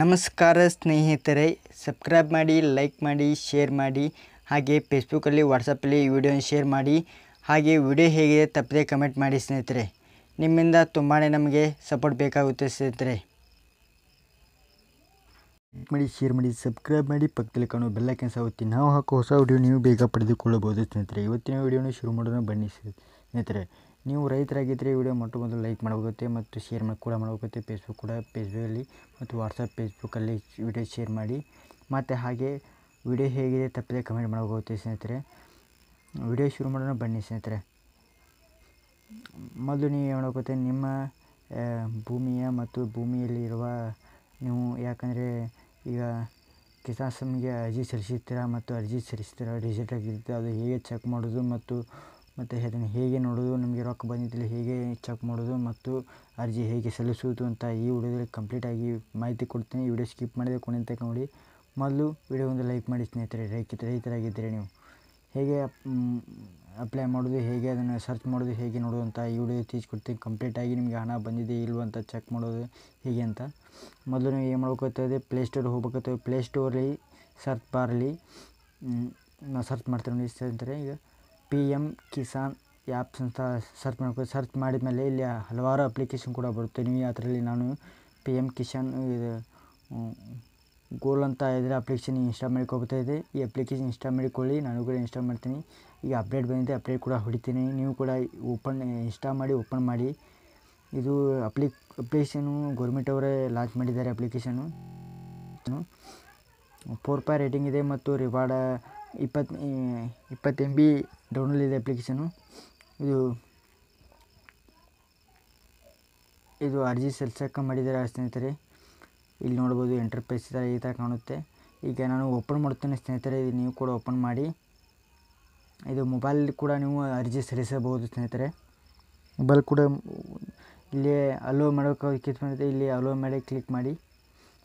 ನಮಸ್ಕಾರ ಸ್ನೇಹಿತರೆ ಸಬ್ಸ್ಕ್ರೈಬ್ ಮಾಡಿ ಲೈಕ್ ಮಾಡಿ ಶೇರ್ ಮಾಡಿ ಹಾಗೆ ಫೇಸ್ಬುಕ್ಕಲ್ಲಿ ವಾಟ್ಸಪ್ಪಲ್ಲಿ ವಿಡಿಯೋನ ಶೇರ್ ಮಾಡಿ ಹಾಗೆ ವಿಡಿಯೋ ಹೇಗಿದೆ ತಪ್ಪದೆ ಕಮೆಂಟ್ ಮಾಡಿ ಸ್ನೇಹಿತರೆ ನಿಮ್ಮಿಂದ ತುಂಬಾ ನಮಗೆ ಸಪೋರ್ಟ್ ಬೇಕಾಗುತ್ತೆ ಸ್ನೇಹಿತರೆ ಲೈಕ್ ಮಾಡಿ ಶೇರ್ ಮಾಡಿ ಸಬ್ಸ್ಕ್ರೈಬ್ ಮಾಡಿ ಪಕ್ಕದಲ್ಲಿ ಕಾಣೋ ಕೆಲಸ ಆಗುತ್ತೆ ನಾವು ಹಾಕೋ ಹೊಸ ವಿಡಿಯೋ ನೀವು ಬೇಗ ಪಡೆದುಕೊಳ್ಳಬಹುದು ಸ್ನೇಹಿತರೆ ಇವತ್ತಿನ ವಿಡಿಯೋನ ಶುರು ಮಾಡೋಣ ಬನ್ನಿ ಸ್ನೇಹಿತರೆ ನೀವು ರೈತರಾಗಿದ್ದರೆ ವಿಡಿಯೋ ಮೊಟ್ಟ ಮೊದಲು ಲೈಕ್ ಮಾಡಬೇಕಾಗುತ್ತೆ ಮತ್ತು ಶೇರ್ ಮಾಡಿ ಕೂಡ ಮಾಡಬೇಕಾಗುತ್ತೆ ಫೇಸ್ಬುಕ್ ಕೂಡ ಫೇಸ್ಬುಕ್ಕಲ್ಲಿ ಮತ್ತು ವಾಟ್ಸಪ್ ಫೇಸ್ಬುಕ್ಕಲ್ಲಿ ವಿಡಿಯೋ ಶೇರ್ ಮಾಡಿ ಮತ್ತು ಹಾಗೆ ವಿಡಿಯೋ ಹೇಗಿದೆ ತಪ್ಪದೆ ಕಮೆಂಟ್ ಮಾಡಬೇಕಾಗುತ್ತೆ ಸ್ನೇಹಿತರೆ ವಿಡಿಯೋ ಶುರು ಮಾಡೋಣ ಬನ್ನಿ ಸ್ನೇಹಿತರೆ ಮೊದಲು ನೀವು ಮಾಡಬೇಕಾಗುತ್ತೆ ನಿಮ್ಮ ಭೂಮಿಯ ಮತ್ತು ಭೂಮಿಯಲ್ಲಿರುವ ನೀವು ಯಾಕಂದರೆ ಈಗ ಕಿಸಾನ್ ಅರ್ಜಿ ಸಲ್ಲಿಸಿರ್ತೀರ ಮತ್ತು ಅರ್ಜಿ ಸಲ್ಲಿಸ್ತೀರ ರಿಸಲ್ಟ್ ಆಗಿರುತ್ತೆ ಅದು ಹೇಗೆ ಚೆಕ್ ಮಾಡೋದು ಮತ್ತು ಮತ್ತು ಅದನ್ನು ಹೇಗೆ ನೋಡೋದು ನಮಗೆ ರೊಕ್ಕ ಬಂದಿದ್ದಲ್ಲಿ ಹೇಗೆ ಚೆಕ್ ಮಾಡೋದು ಮತ್ತು ಅರ್ಜಿ ಹೇಗೆ ಸಲ್ಲಿಸುವುದು ಅಂತ ಈ ವಿಡಿಯೋದಲ್ಲಿ ಕಂಪ್ಲೀಟಾಗಿ ಮಾಹಿತಿ ಕೊಡ್ತೀನಿ ವಿಡಿಯೋ ಸ್ಕಿಪ್ ಮಾಡಿದೆ ಕೊನೆ ತನಕ ನೋಡಿ ಮೊದಲು ವಿಡಿಯೋ ಒಂದು ಲೈಕ್ ಮಾಡಿ ಸ್ನೇಹಿತರೆ ರೈತ ರೈತರಾಗಿದ್ದರೆ ನೀವು ಹೇಗೆ ಅಪ್ಲೈ ಮಾಡೋದು ಹೇಗೆ ಅದನ್ನು ಸರ್ಚ್ ಮಾಡೋದು ಹೇಗೆ ನೋಡೋದು ಅಂತ ಈ ವಿಡಿಯೋ ಕೊಡ್ತೀನಿ ಕಂಪ್ಲೀಟಾಗಿ ನಿಮಗೆ ಹಣ ಬಂದಿದೆ ಇಲ್ವೋ ಅಂತ ಚೆಕ್ ಮಾಡೋದು ಹೇಗೆ ಅಂತ ಮೊದಲು ನೀವು ಏನು ಪ್ಲೇ ಪ್ಲೇಸ್ಟೋರ್ ಹೋಗ್ಬೇಕಾಗ್ತದೆ ಪ್ಲೇಸ್ಟೋರಲ್ಲಿ ಸರ್ಚ್ ಬಾರಲ್ಲಿ ನಾವು ಸರ್ಚ್ ಮಾಡ್ತೀವಿ ನೋಡಿ ಸ್ನೇಹಿತರೆ ಈಗ ಪಿ ಎಮ್ ಕಿಸಾನ್ ಆ್ಯಪ್ಸ್ ಅಂತ ಸರ್ಚ್ ಮಾಡ್ಕೊ ಸರ್ಚ್ ಮಾಡಿದ ಮೇಲೆ ಇಲ್ಲಿ ಹಲವಾರು ಅಪ್ಲಿಕೇಶನ್ ಕೂಡ ಬರುತ್ತೆ ನೀವು ಅದರಲ್ಲಿ ನಾನು ಪಿ ಎಮ್ ಕಿಸಾನ್ ಇದು ಗೋಲ್ ಅಂತ ಇದ್ರೆ ಅಪ್ಲಿಕೇಶನ್ ಇನ್ಸ್ಟಾಲ್ ಇದೆ ಈ ಅಪ್ಲಿಕೇಶನ್ ಇನ್ಸ್ಟಾಲ್ ಮಾಡಿಕೊಳ್ಳಿ ನಾನು ಕೂಡ ಇನ್ಸ್ಟಾಲ್ ಮಾಡ್ತೀನಿ ಈಗ ಅಪ್ಡೇಟ್ ಬಂದಿದೆ ಅಪ್ಡೇಟ್ ಕೂಡ ಹೊಡಿತೀನಿ ನೀವು ಕೂಡ ಓಪನ್ ಇನ್ಸ್ಟಾಲ್ ಮಾಡಿ ಓಪನ್ ಮಾಡಿ ಇದು ಅಪ್ಲಿ ಅಪ್ಲಿಕೇಶನು ಗೌರ್ಮೆಂಟ್ ಅವರೇ ಲಾಂಚ್ ಮಾಡಿದ್ದಾರೆ ಅಪ್ಲಿಕೇಶನು ಫೋರ್ ಪೈ ರೇಟಿಂಗ್ ಇದೆ ಮತ್ತು ರಿವಾರ್ಡ ಇಪ್ಪತ್ತು ಇಪ್ಪತ್ತು ಎಮ್ ಬಿ ಡೌನ್ಲೋಡ್ ಇದೆ ಅಪ್ಲಿಕೇಶನು ಇದು ಇದು ಅರ್ಜಿ ಸಲ್ಸಕ್ಕೆ ಮಾಡಿದ್ದಾರೆ ಸ್ನೇಹಿತರೆ ಇಲ್ಲಿ ನೋಡ್ಬೋದು ಎಂಟರ್ಪ್ರೈಸ್ ಥರ ಈ ಥರ ಕಾಣುತ್ತೆ ಈಗ ನಾನು ಓಪನ್ ಮಾಡ್ತೇನೆ ಸ್ನೇಹಿತರೆ ಇದು ನೀವು ಕೂಡ ಓಪನ್ ಮಾಡಿ ಇದು ಮೊಬೈಲ್ ಕೂಡ ನೀವು ಅರ್ಜಿ ಸಲ್ಲಿಸಬಹುದು ಸ್ನೇಹಿತರೆ ಮೊಬೈಲ್ ಕೂಡ ಇಲ್ಲಿ ಅಲೋ ಮಾಡೋಕೆ ಇಲ್ಲಿ ಅಲೋ ಮಾಡಿ ಕ್ಲಿಕ್ ಮಾಡಿ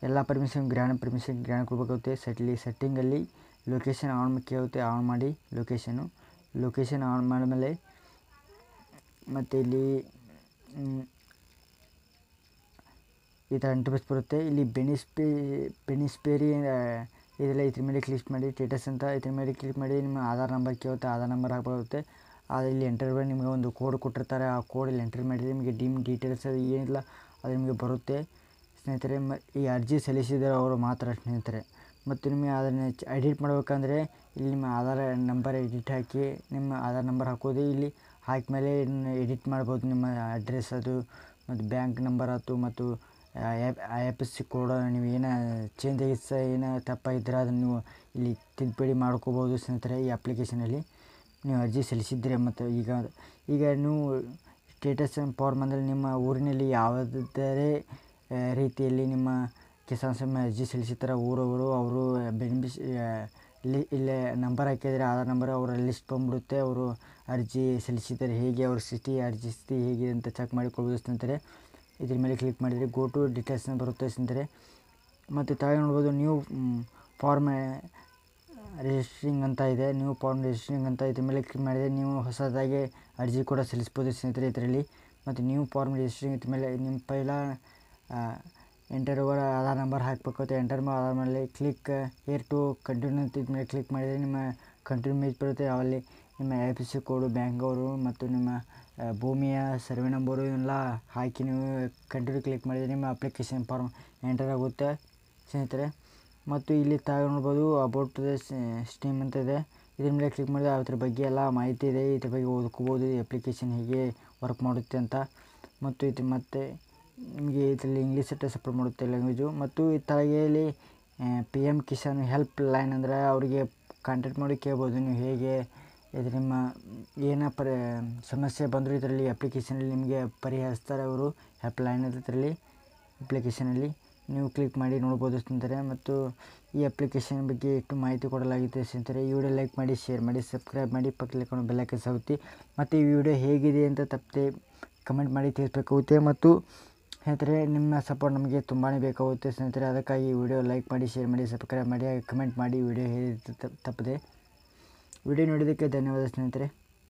ಎಲ್ಲ ಪರ್ಮಿಷನ್ ಗ್ರ್ಯಾಂಡ್ ಪರ್ಮಿಷನ್ ಗ್ರ್ಯಾಂಡ್ ಕೊಡಬೇಕಾಗುತ್ತೆ ಸೆಟ್ಲಿ ಸೆಟ್ಟಿಂಗಲ್ಲಿ ಲೊಕೇಶನ್ ಆನ್ ಕೇಳುತ್ತೆ ಆನ್ ಮಾಡಿ ಲೊಕೇಶನು ಲೊಕೇಶನ್ ಆನ್ ಮಾಡಿದ್ಮೇಲೆ ಮತ್ತು ಇಲ್ಲಿ ಈ ಥರ ಇಂಟರ್ಫೇಸ್ ಬರುತ್ತೆ ಇಲ್ಲಿ ಬೆನಿಸ್ಪಿ ಬೆನಿಸ್ಪೇರಿ ಇದೆಲ್ಲ ಇದ್ರ ಮೇಲೆ ಕ್ಲಿಕ್ ಮಾಡಿ ಸ್ಟೇಟಸ್ ಅಂತ ಇದ್ರ ಮೇಲೆ ಕ್ಲಿಕ್ ಮಾಡಿ ನಿಮ್ಮ ಆಧಾರ್ ನಂಬರ್ ಕೇಳುತ್ತೆ ಆಧಾರ್ ನಂಬರ್ ಬರುತ್ತೆ ಆದರೆ ಇಲ್ಲಿ ಎಂಟರ್ ಮಾಡಿ ನಿಮಗೆ ಒಂದು ಕೋಡ್ ಕೊಟ್ಟಿರ್ತಾರೆ ಆ ಕೋಡ್ ಇಲ್ಲಿ ಎಂಟ್ರ್ ಮಾಡಿದರೆ ನಿಮಗೆ ಡಿಮ್ ಡೀಟೇಲ್ಸ್ ಅದು ಏನಿಲ್ಲ ಅದು ನಿಮಗೆ ಬರುತ್ತೆ ಸ್ನೇಹಿತರೆ ಈ ಅರ್ಜಿ ಸಲ್ಲಿಸಿದರೆ ಅವರು ಮಾತ್ರ ಸ್ನೇಹಿತರೆ ಮತ್ತು ನಿಮಗೆ ಅದನ್ನು ಎಡಿಟ್ ಮಾಡಬೇಕಂದ್ರೆ ಇಲ್ಲಿ ನಿಮ್ಮ ಆಧಾರ್ ನಂಬರ್ ಎಡಿಟ್ ಹಾಕಿ ನಿಮ್ಮ ಆಧಾರ್ ನಂಬರ್ ಹಾಕೋದು ಇಲ್ಲಿ ಹಾಕಿದ್ಮೇಲೆ ಇದನ್ನು ಎಡಿಟ್ ಮಾಡ್ಬೋದು ನಿಮ್ಮ ಅಡ್ರೆಸ್ ಅದು ಮತ್ತು ಬ್ಯಾಂಕ್ ನಂಬರ್ ಆಯ್ತು ಮತ್ತು I F S C code ನೀವು ಏನು ಚೇಂಜ್ ಆಗಿತ್ತು ಏನು ತಪ್ಪಾಗಿದ್ದರೆ ಅದನ್ನು ನೀವು ಇಲ್ಲಿ ತಿದ್ದುಪಡಿ ಮಾಡ್ಕೋಬೋದು ಸ್ನೇಹಿತರೆ ಈ ಅಪ್ಲಿಕೇಶನಲ್ಲಿ ನೀವು ಅರ್ಜಿ ಸಲ್ಲಿಸಿದ್ರೆ ಮತ್ತು ಈಗ ಈಗ ನೀವು ಸ್ಟೇಟಸ್ ಫಾರ್ಮ್ ಅಂದರೆ ನಿಮ್ಮ ಊರಿನಲ್ಲಿ ಯಾವುದೇ ರೀತಿಯಲ್ಲಿ ನಿಮ್ಮ ಕಿಸಾನ್ ಸಿಮ್ ಅರ್ಜಿ ಸಲ್ಲಿಸಿರ್ತಾರೆ ಊರವರು ಅವರು ಬೆನಿಫಿಶ್ ಇಲ್ಲಿ ಇಲ್ಲೇ ನಂಬರ್ ಹಾಕಿದರೆ ಆಧಾರ್ ನಂಬರ್ ಅವರ ಲಿಸ್ಟ್ ಬಂದ್ಬಿಡುತ್ತೆ ಅವರು ಅರ್ಜಿ ಸಲ್ಲಿಸಿದ್ದಾರೆ ಹೇಗೆ ಅವ್ರ ಸಿಟಿ ಅರ್ಜಿ ಸ್ಥಿತಿ ಹೇಗೆ ಅಂತ ಚೆಕ್ ಮಾಡಿಕೊಳ್ಬೋದು ಅಂತಾರೆ ಇದ್ರ ಮೇಲೆ ಕ್ಲಿಕ್ ಮಾಡಿದರೆ ಗೋ ಟು ಡೀಟೇಲ್ಸ್ನ ಬರುತ್ತೆ ಅಂತಾರೆ ಮತ್ತು ತಾಯಿ ನೋಡ್ಬೋದು ನ್ಯೂ ಫಾರ್ಮ್ ರಿಜಿಸ್ಟ್ರಿಂಗ್ ಅಂತ ಇದೆ ನ್ಯೂ ಫಾರ್ಮ್ ರಿಜಿಸ್ಟ್ರಿಂಗ್ ಅಂತ ಇದ್ರ ಮೇಲೆ ಕ್ಲಿಕ್ ಮಾಡಿದರೆ ನೀವು ಹೊಸದಾಗಿ ಅರ್ಜಿ ಕೂಡ ಸಲ್ಲಿಸ್ಬೋದು ಸ್ನೇಹಿತರೆ ಇದರಲ್ಲಿ ಮತ್ತು ನ್ಯೂ ಫಾರ್ಮ್ ರಿಜಿಸ್ಟ್ರಿಂಗ್ ಇದ್ರ ಮೇಲೆ ನಿಮ್ಮ ಪೈಲ ಎಂಟರ್ ಓವರ್ ಆಧಾರ್ ನಂಬರ್ ಹಾಕಬೇಕು ಎಂಟರ್ ಮಾ ಆಧಾರ್ ಮೇಲೆ ಕ್ಲಿಕ್ ಏರ್ ಟು ಕಂಟಿನ್ಯೂ ಅಂತ ಇದ್ಮೇಲೆ ಕ್ಲಿಕ್ ಮಾಡಿದರೆ ನಿಮ್ಮ ಕಂಟಿನ್ಯೂ ಮೇಜ್ ಬರುತ್ತೆ ಅಲ್ಲಿ ನಿಮ್ಮ I P C code bank ಅವರು ಮತ್ತು ನಿಮ್ಮ ಭೂಮಿಯ ಸರ್ವೆ ನಂಬರು ಎಲ್ಲ ಹಾಕಿ ನೀವು ಕಂಟಿನ್ಯೂ ಕ್ಲಿಕ್ ಮಾಡಿದರೆ ನಿಮ್ಮ ಅಪ್ಲಿಕೇಶನ್ ಫಾರ್ಮ್ ಎಂಟರ್ ಆಗುತ್ತೆ ಸ್ನೇಹಿತರೆ ಮತ್ತು ಇಲ್ಲಿ ತಾವು ನೋಡ್ಬೋದು ಅಬೌಟ್ ದ ಸ್ಟೀಮ್ ಅಂತ ಇದೆ ಇದ್ರ ಮೇಲೆ ಕ್ಲಿಕ್ ಮಾಡಿದರೆ ಅದ್ರ ಬಗ್ಗೆ ಎಲ್ಲ ಮಾಹಿತಿ ಇದೆ ಇದ್ರ ಬಗ್ಗೆ ಓದ್ಕೋಬೋದು ಅಪ್ಲಿಕೇಶನ್ ಹೇಗೆ ವರ್ಕ್ ಮಾಡುತ್ತೆ ಅಂತ ಮತ್ತು ಇದು ಮತ್ತೆ ನಿಮಗೆ ಇದರಲ್ಲಿ ಇಂಗ್ಲೀಷ್ ಅಷ್ಟೇ ಸಪೋರ್ಟ್ ಮಾಡುತ್ತೆ ಲ್ಯಾಂಗ್ವೇಜು ಮತ್ತು ಈ ತಳಗೇಲಿ P M Kisan helpline ಅಂದರೆ ಅವರಿಗೆ ಕಾಂಟ್ಯಾಕ್ಟ್ ಮಾಡಿ ಕೇಳ್ಬೋದು ನೀವು ಹೇಗೆ ಇದು ನಿಮ್ಮ ಏನೇ ಪರಿ ಸಮಸ್ಯೆ ಬಂದರೂ ಇದರಲ್ಲಿ ಅಪ್ಲಿಕೇಶನಲ್ಲಿ ನಿಮಗೆ ಪರಿಹರಿಸ್ತಾರೆ ಅವರು ಹೆಲ್ಪ್ ಲೈನ್ ಇದರಲ್ಲಿ ಅಪ್ಲಿಕೇಶನಲ್ಲಿ ನೀವು ಕ್ಲಿಕ್ ಮಾಡಿ ನೋಡ್ಬೋದು ಸ್ನೇಹಿತರೆ ಮತ್ತು ಈ ಅಪ್ಲಿಕೇಶನ್ ಬಗ್ಗೆ ಎಷ್ಟು ಮಾಹಿತಿ ಕೊಡಲಾಗಿದೆ ಸ್ನೇಹಿತರೆ ಈ ವಿಡಿಯೋ ಲೈಕ್ ಮಾಡಿ ಶೇರ್ ಮಾಡಿ ಸಬ್ಸ್ಕ್ರೈಬ್ ಮಾಡಿ ಪಕ್ಕಲಿಕ್ಕೊಂಡು ಬೆಲ್ಲಕ್ಕೆ ಸಾಗುತ್ತೆ ಮತ್ತು ಈ ವಿಡಿಯೋ ಹೇಗಿದೆ ಅಂತ ತಪ್ಪದೆ ಕಮೆಂಟ್ ಮಾಡಿ ತಿಳಿಸ್ಬೇಕಾಗುತ್ತೆ ಮತ್ತು ಸ್ನೇಹಿತರೆ ನಿಮ್ಮ ಸಪೋರ್ಟ್ ನಮಗೆ ತುಂಬಾ ಬೇಕಾಗುತ್ತೆ ಸ್ನೇಹಿತರೆ ಅದಕ್ಕಾಗಿ ವಿಡಿಯೋ ಲೈಕ್ ಮಾಡಿ ಶೇರ್ ಮಾಡಿ ಸಬ್ಸ್ಕ್ರೈಬ್ ಮಾಡಿ ಕಮೆಂಟ್ ಮಾಡಿ ವಿಡಿಯೋ ಹೇಳಿ ತಪ್ಪದೆ ವಿಡಿಯೋ ನೋಡಿದ್ದಕ್ಕೆ ಧನ್ಯವಾದ ಸ್ನೇಹಿತರೆ